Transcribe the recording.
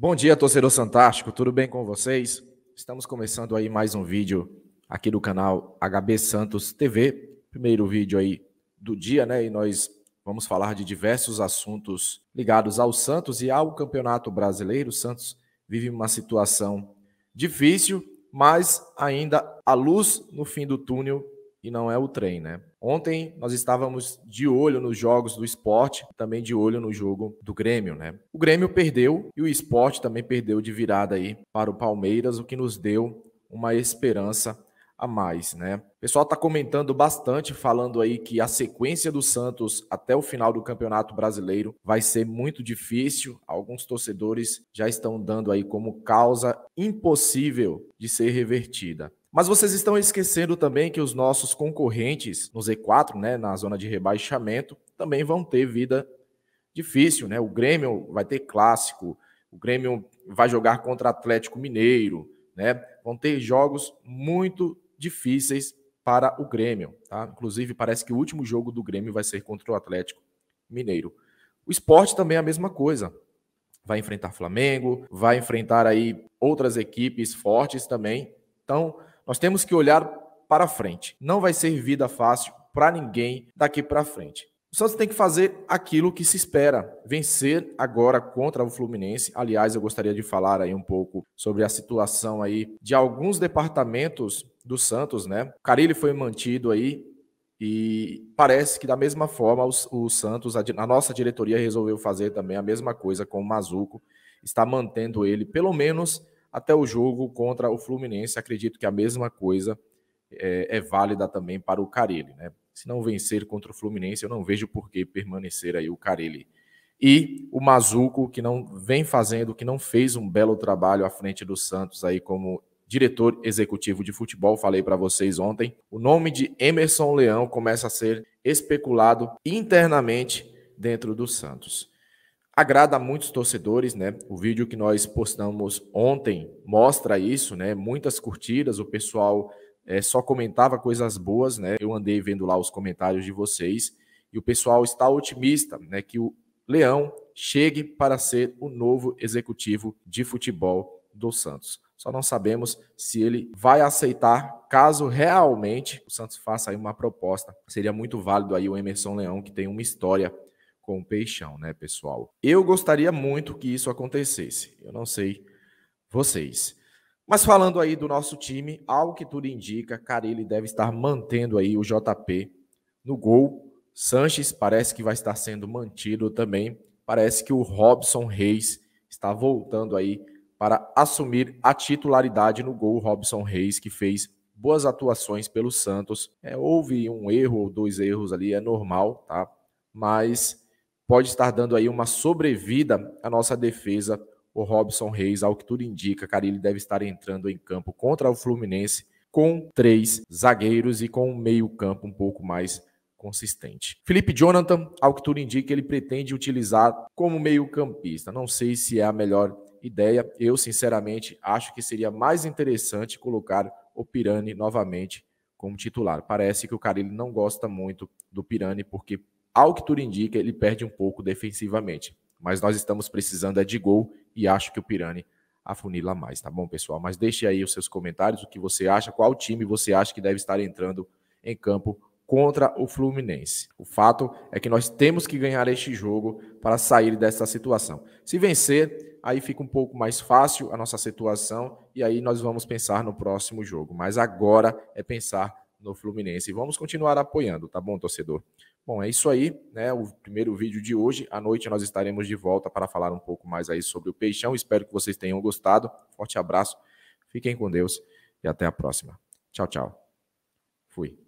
Bom dia, torcedor fantástico, tudo bem com vocês? Estamos começando aí mais um vídeo aqui do canal HB Santos TV. Primeiro vídeo aí do dia, né? E nós vamos falar de diversos assuntos ligados ao Santos e ao Campeonato Brasileiro. O Santos vive uma situação difícil, mas ainda a luz no fim do túnel e não é o trem, né? Ontem nós estávamos de olho nos jogos do esporte, também de olho no jogo do Grêmio, né? O Grêmio perdeu e o esporte também perdeu de virada aí para o Palmeiras, o que nos deu uma esperança a mais, né? O pessoal tá comentando bastante, falando aí que a sequência do Santos até o final do Campeonato Brasileiro vai ser muito difícil. Alguns torcedores já estão dando aí como causa impossível de ser revertida. Mas vocês estão esquecendo também que os nossos concorrentes no Z4, né, na zona de rebaixamento, também vão ter vida difícil, né? O Grêmio vai ter clássico, o Grêmio vai jogar contra Atlético Mineiro, né? Vão ter jogos muito difíceis para o Grêmio, tá? Inclusive parece que o último jogo do Grêmio vai ser contra o Atlético Mineiro. O esporte também é a mesma coisa. Vai enfrentar Flamengo, vai enfrentar aí outras equipes fortes também. Então, nós temos que olhar para frente. Não vai ser vida fácil para ninguém daqui para frente. O Santos tem que fazer aquilo que se espera, vencer agora contra o Fluminense. Aliás, eu gostaria de falar aí um pouco sobre a situação aí de alguns departamentos do Santos, né? O Carilli foi mantido aí e parece que da mesma forma os, o Santos, a nossa diretoria resolveu fazer também a mesma coisa com o Mazuco, está mantendo ele pelo menos até o jogo contra o Fluminense. Acredito que a mesma coisa é, é válida também para o Carelli. Né? Se não vencer contra o Fluminense, eu não vejo por que permanecer aí o Carelli. E o Mazuco, que não vem fazendo, que não fez um belo trabalho à frente do Santos aí como diretor executivo de futebol, falei para vocês ontem. O nome de Emerson Leão começa a ser especulado internamente dentro do Santos agrada a muitos torcedores, né? O vídeo que nós postamos ontem mostra isso, né? Muitas curtidas, o pessoal é, só comentava coisas boas, né? Eu andei vendo lá os comentários de vocês e o pessoal está otimista, né? Que o Leão chegue para ser o novo executivo de futebol do Santos. Só não sabemos se ele vai aceitar, caso realmente o Santos faça aí uma proposta. Seria muito válido aí o Emerson Leão, que tem uma história com peixão, né, pessoal? Eu gostaria muito que isso acontecesse. Eu não sei vocês. Mas falando aí do nosso time, ao que tudo indica, cara, ele deve estar mantendo aí o JP no gol. Sanches parece que vai estar sendo mantido também. Parece que o Robson Reis está voltando aí para assumir a titularidade no gol. Robson Reis, que fez boas atuações pelo Santos. É, houve um erro ou dois erros ali, é normal, tá? Mas pode estar dando aí uma sobrevida à nossa defesa. O Robson Reis, ao que tudo indica, cara, ele deve estar entrando em campo contra o Fluminense com três zagueiros e com um meio-campo um pouco mais consistente. Felipe Jonathan, ao que tudo indica, ele pretende utilizar como meio-campista. Não sei se é a melhor ideia. Eu, sinceramente, acho que seria mais interessante colocar o Pirani novamente como titular. Parece que o Carilli não gosta muito do Pirani porque ao que tudo indica, ele perde um pouco defensivamente. Mas nós estamos precisando é de gol e acho que o Pirani afunila mais, tá bom, pessoal? Mas deixe aí os seus comentários, o que você acha, qual time você acha que deve estar entrando em campo contra o Fluminense. O fato é que nós temos que ganhar este jogo para sair dessa situação. Se vencer, aí fica um pouco mais fácil a nossa situação e aí nós vamos pensar no próximo jogo. Mas agora é pensar no Fluminense. E vamos continuar apoiando, tá bom, torcedor? Bom, é isso aí, né? O primeiro vídeo de hoje. À noite nós estaremos de volta para falar um pouco mais aí sobre o Peixão. Espero que vocês tenham gostado. Forte abraço, fiquem com Deus e até a próxima. Tchau, tchau. Fui.